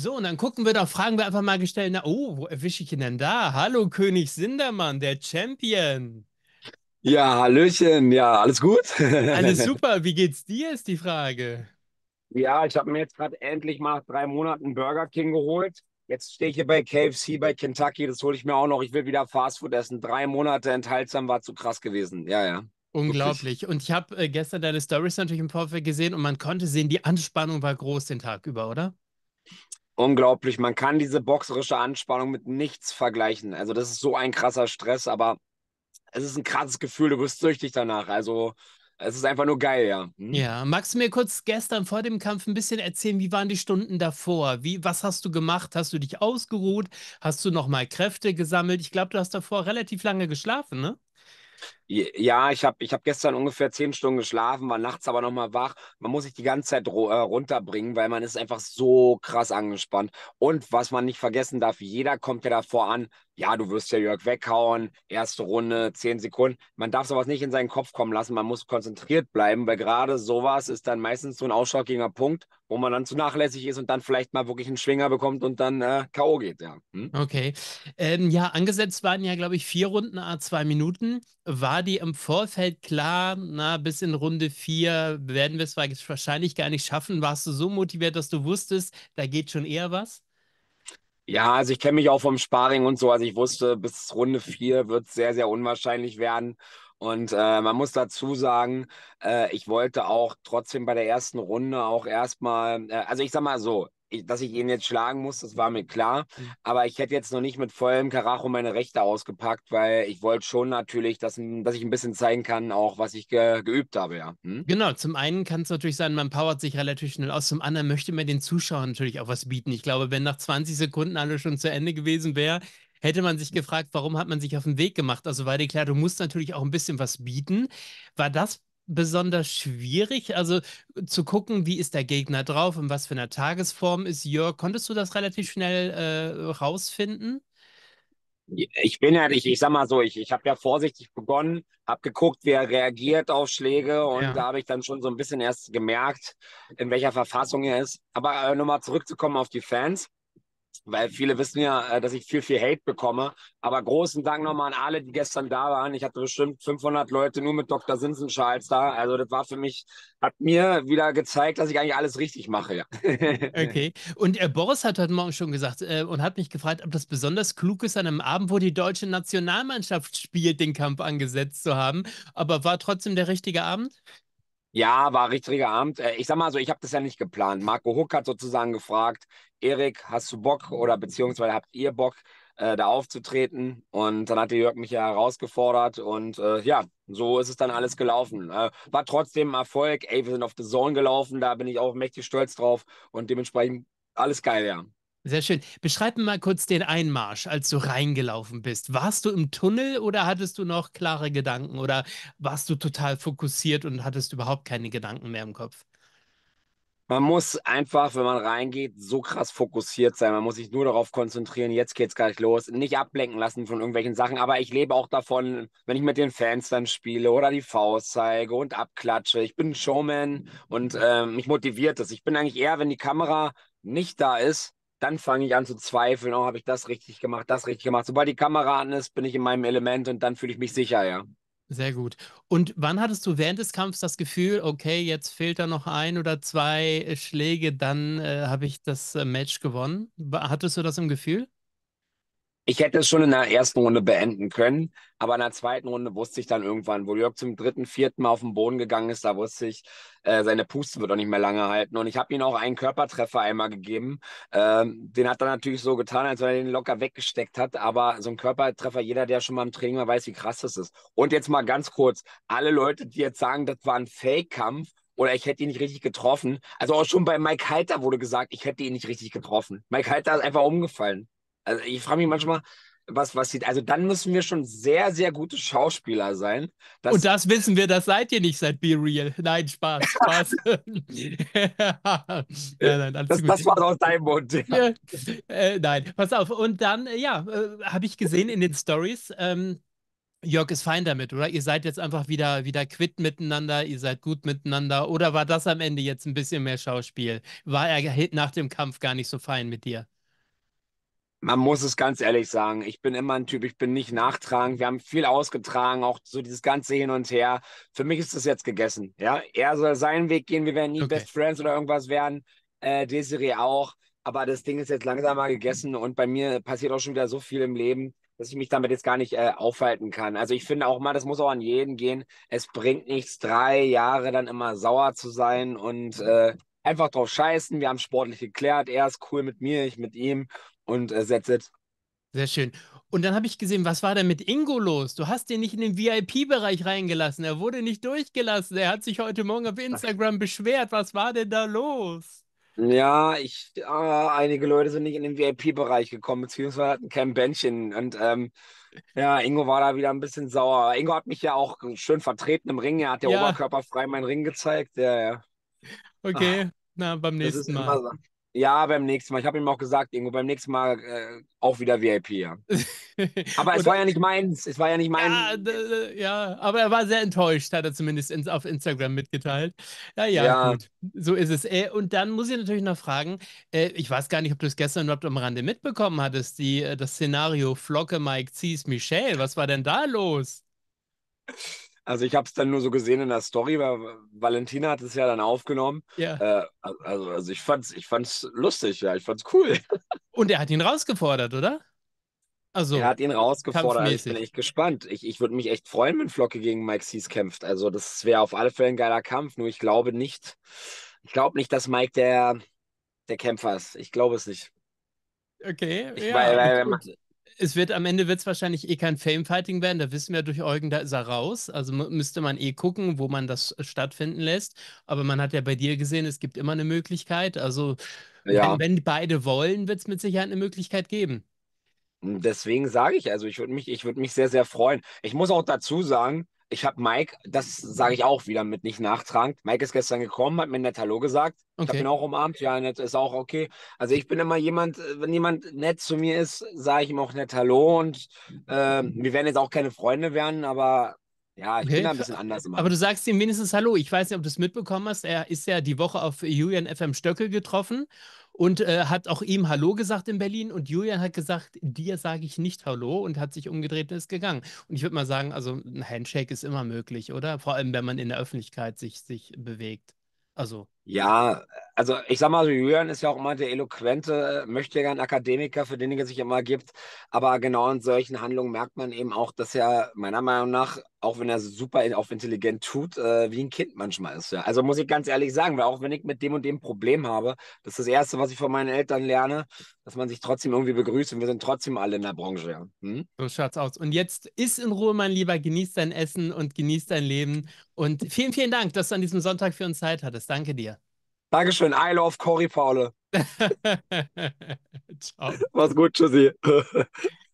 So, und dann gucken wir doch, fragen wir einfach mal gestellt, na, oh, wo erwische ich ihn denn da? Hallo, König Sindermann, der Champion. Ja, Hallöchen, ja, alles gut? alles super, wie geht's dir, ist die Frage. Ja, ich habe mir jetzt gerade endlich mal nach drei Monaten Burger King geholt. Jetzt stehe ich hier bei KFC, bei Kentucky, das hole ich mir auch noch. Ich will wieder Fastfood essen. Drei Monate enthaltsam war zu krass gewesen. Ja, ja. Unglaublich. Wirklich. Und ich habe äh, gestern deine Stories natürlich im Vorfeld gesehen und man konnte sehen, die Anspannung war groß den Tag über, oder? Unglaublich, man kann diese boxerische Anspannung mit nichts vergleichen. Also das ist so ein krasser Stress, aber es ist ein krasses Gefühl, du wirst süchtig danach. Also es ist einfach nur geil, ja. Hm? Ja, magst du mir kurz gestern vor dem Kampf ein bisschen erzählen, wie waren die Stunden davor? Wie, was hast du gemacht? Hast du dich ausgeruht? Hast du nochmal Kräfte gesammelt? Ich glaube, du hast davor relativ lange geschlafen, ne? Ja, ich habe ich hab gestern ungefähr zehn Stunden geschlafen, war nachts aber nochmal wach. Man muss sich die ganze Zeit äh, runterbringen, weil man ist einfach so krass angespannt. Und was man nicht vergessen darf, jeder kommt ja davor an, ja, du wirst ja Jörg weghauen, erste Runde, zehn Sekunden. Man darf sowas nicht in seinen Kopf kommen lassen, man muss konzentriert bleiben, weil gerade sowas ist dann meistens so ein ausschlaggebender Punkt, wo man dann zu nachlässig ist und dann vielleicht mal wirklich einen Schwinger bekommt und dann äh, K.O. geht, ja. Hm? Okay. Ähm, ja, angesetzt waren ja, glaube ich, vier Runden A zwei Minuten. War war die im Vorfeld klar, na, bis in Runde 4 werden wir es wahrscheinlich gar nicht schaffen? Warst du so motiviert, dass du wusstest, da geht schon eher was? Ja, also ich kenne mich auch vom Sparring und so. Also ich wusste, bis Runde 4 wird es sehr, sehr unwahrscheinlich werden. Und äh, man muss dazu sagen, äh, ich wollte auch trotzdem bei der ersten Runde auch erstmal, äh, also ich sag mal so, ich, dass ich ihn jetzt schlagen muss, das war mir klar. Mhm. Aber ich hätte jetzt noch nicht mit vollem Karacho meine Rechte ausgepackt, weil ich wollte schon natürlich, dass, dass ich ein bisschen zeigen kann, auch was ich ge, geübt habe, ja. Hm? Genau, zum einen kann es natürlich sein, man powert sich relativ schnell aus, zum anderen möchte man den Zuschauern natürlich auch was bieten. Ich glaube, wenn nach 20 Sekunden alles schon zu Ende gewesen wäre, hätte man sich gefragt, warum hat man sich auf den Weg gemacht? Also war dir klar, du musst natürlich auch ein bisschen was bieten. War das besonders schwierig? Also zu gucken, wie ist der Gegner drauf und was für eine Tagesform ist Jörg? Konntest du das relativ schnell äh, rausfinden? Ich bin ja, nicht, ich sag mal so, ich, ich habe ja vorsichtig begonnen, habe geguckt, wie er reagiert auf Schläge und ja. da habe ich dann schon so ein bisschen erst gemerkt, in welcher Verfassung er ist. Aber äh, nochmal zurückzukommen auf die Fans weil viele wissen ja, äh, dass ich viel, viel Hate bekomme. Aber großen Dank nochmal an alle, die gestern da waren. Ich hatte bestimmt 500 Leute nur mit Dr. Sinsenschals da. Also das war für mich, hat mir wieder gezeigt, dass ich eigentlich alles richtig mache. Ja. Okay. Und äh, Boris hat heute Morgen schon gesagt äh, und hat mich gefragt, ob das besonders klug ist, an einem Abend, wo die deutsche Nationalmannschaft spielt, den Kampf angesetzt zu haben. Aber war trotzdem der richtige Abend? Ja, war ein richtiger Abend. Äh, ich sag mal so, ich habe das ja nicht geplant. Marco Huck hat sozusagen gefragt, Erik, hast du Bock oder beziehungsweise habt ihr Bock, äh, da aufzutreten? Und dann hat der Jörg mich ja herausgefordert und äh, ja, so ist es dann alles gelaufen. Äh, war trotzdem Erfolg. Ey, wir sind auf The Zone gelaufen, da bin ich auch mächtig stolz drauf und dementsprechend alles geil, ja. Sehr schön. Beschreib mir mal kurz den Einmarsch, als du reingelaufen bist. Warst du im Tunnel oder hattest du noch klare Gedanken oder warst du total fokussiert und hattest überhaupt keine Gedanken mehr im Kopf? Man muss einfach, wenn man reingeht, so krass fokussiert sein. Man muss sich nur darauf konzentrieren, jetzt geht's nicht los. Nicht ablenken lassen von irgendwelchen Sachen. Aber ich lebe auch davon, wenn ich mit den Fans dann spiele oder die Faust zeige und abklatsche. Ich bin ein Showman und äh, mich motiviert das. Ich bin eigentlich eher, wenn die Kamera nicht da ist, dann fange ich an zu zweifeln, oh, habe ich das richtig gemacht, das richtig gemacht. Sobald die Kamera an ist, bin ich in meinem Element und dann fühle ich mich sicher, ja. Sehr gut. Und wann hattest du während des Kampfs das Gefühl, okay, jetzt fehlt da noch ein oder zwei Schläge, dann äh, habe ich das äh, Match gewonnen? Hattest du das im Gefühl? ich hätte es schon in der ersten Runde beenden können, aber in der zweiten Runde wusste ich dann irgendwann, wo Jörg zum dritten, vierten Mal auf den Boden gegangen ist, da wusste ich, äh, seine Puste wird auch nicht mehr lange halten. Und ich habe ihm auch einen Körpertreffer einmal gegeben. Ähm, den hat er natürlich so getan, als wenn er den locker weggesteckt hat. Aber so ein Körpertreffer, jeder, der schon mal im Training war, weiß, wie krass das ist. Und jetzt mal ganz kurz, alle Leute, die jetzt sagen, das war ein Fake-Kampf, oder ich hätte ihn nicht richtig getroffen. Also auch schon bei Mike Heiter wurde gesagt, ich hätte ihn nicht richtig getroffen. Mike Heiter ist einfach umgefallen. Also ich frage mich manchmal, was, was sieht. Also dann müssen wir schon sehr, sehr gute Schauspieler sein. Und das wissen wir, das seid ihr nicht seid Be Real. Nein, Spaß, Spaß. ja, nein, das, das, war aus deinem Mund. Ja. Äh, nein, pass auf. Und dann, ja, äh, habe ich gesehen in den Stories. Ähm, Jörg ist fein damit, oder? Ihr seid jetzt einfach wieder, wieder quitt miteinander, ihr seid gut miteinander. Oder war das am Ende jetzt ein bisschen mehr Schauspiel? War er nach dem Kampf gar nicht so fein mit dir? man muss es ganz ehrlich sagen, ich bin immer ein Typ, ich bin nicht nachtragend. Wir haben viel ausgetragen, auch so dieses ganze Hin und Her. Für mich ist das jetzt gegessen. Ja, er soll seinen Weg gehen. Wir werden nie okay. Best Friends oder irgendwas werden. Äh, Desiree auch. Aber das Ding ist jetzt langsam mal gegessen und bei mir passiert auch schon wieder so viel im Leben, dass ich mich damit jetzt gar nicht äh, aufhalten kann. Also ich finde auch mal, das muss auch an jeden gehen. Es bringt nichts, drei Jahre dann immer sauer zu sein und äh, einfach drauf scheißen. Wir haben sportlich geklärt. Er ist cool mit mir, ich mit ihm und äh, Sehr schön. Und dann habe ich gesehen, was war denn mit Ingo los? Du hast den nicht in den VIP-Bereich reingelassen. Er wurde nicht durchgelassen. Er hat sich heute Morgen auf Instagram Ach. beschwert. Was war denn da los? Ja, ich, äh, einige Leute sind nicht in den VIP-Bereich gekommen, beziehungsweise hatten kein Bändchen. Und ähm, ja, Ingo war da wieder ein bisschen sauer. Ingo hat mich ja auch schön vertreten im Ring. Er hat der ja. oberkörperfrei meinen Ring gezeigt. Ja, ja. Okay, Ach, na, beim nächsten Mal. So. Ja, beim nächsten Mal. Ich habe ihm auch gesagt, irgendwo beim nächsten Mal äh, auch wieder VIP, ja. aber es war ja nicht meins. Es war ja nicht mein. Ja, ja, aber er war sehr enttäuscht, hat er zumindest ins, auf Instagram mitgeteilt. ja, ja. gut. So ist es. Äh, und dann muss ich natürlich noch fragen: äh, Ich weiß gar nicht, ob du es gestern überhaupt am Rande mitbekommen hattest, die, äh, das Szenario Flocke, Mike, Zies, Michelle. Was war denn da los? Also ich habe es dann nur so gesehen in der Story, weil Valentina hat es ja dann aufgenommen. Ja. Äh, also, also ich fand's, ich fand's lustig, ja, ich fand es cool. Und er hat ihn rausgefordert, oder? Also, er hat ihn rausgefordert. Also ich bin echt gespannt. Ich, ich würde mich echt freuen, wenn Flocke gegen Mike Sees kämpft. Also, das wäre auf alle Fälle ein geiler Kampf. Nur ich glaube nicht, ich glaube nicht, dass Mike der, der Kämpfer ist. Ich glaube es nicht. Okay. Ich, ja, weil, weil, es wird am Ende wird es wahrscheinlich eh kein Fame-Fighting werden. Da wissen wir durch Eugen, da ist er raus. Also müsste man eh gucken, wo man das äh, stattfinden lässt. Aber man hat ja bei dir gesehen, es gibt immer eine Möglichkeit. Also ja. wenn, wenn beide wollen, wird es mit Sicherheit eine Möglichkeit geben. Hm, deswegen sage ich, also ich würde mich, ich würde mich sehr, sehr freuen. Ich muss auch dazu sagen, ich habe Mike, das sage ich auch wieder mit nicht nachtragend. Mike ist gestern gekommen, hat mir nett Hallo gesagt. Okay. Ich habe ihn auch umarmt. Ja, nett ist auch okay. Also ich bin immer jemand, äh, wenn jemand nett zu mir ist, sage ich ihm auch nett Hallo. Und äh, wir werden jetzt auch keine Freunde werden, aber ja, ich okay. bin da ein bisschen anders immer. Aber du sagst ihm wenigstens Hallo. Ich weiß nicht, ob du es mitbekommen hast. Er ist ja die Woche auf Julian FM Stöckel getroffen und äh, hat auch ihm Hallo gesagt in Berlin und Julian hat gesagt, dir sage ich nicht Hallo und hat sich umgedreht und ist gegangen. Und ich würde mal sagen, also ein Handshake ist immer möglich, oder? Vor allem, wenn man in der Öffentlichkeit sich, sich bewegt. Also. Ja, also ich sag mal so, Julian ist ja auch immer der eloquente, äh, möchte ja ein Akademiker, für den er sich immer gibt. Aber genau in solchen Handlungen merkt man eben auch, dass er meiner Meinung nach, auch wenn er super auf intelligent tut, äh, wie ein Kind manchmal ist. Ja. Also muss ich ganz ehrlich sagen, weil auch wenn ich mit dem und dem Problem habe, das ist das Erste, was ich von meinen Eltern lerne, dass man sich trotzdem irgendwie begrüßt und wir sind trotzdem alle in der Branche. Ja. Hm? So schaut's aus. Und jetzt isst in Ruhe, mein Lieber, genieß dein Essen und genieß dein Leben. Und vielen, vielen Dank, dass du an diesem Sonntag für uns Zeit hattest. Danke dir. Dankeschön. I love Cory Paule. Ciao. Mach's gut, tschüssi.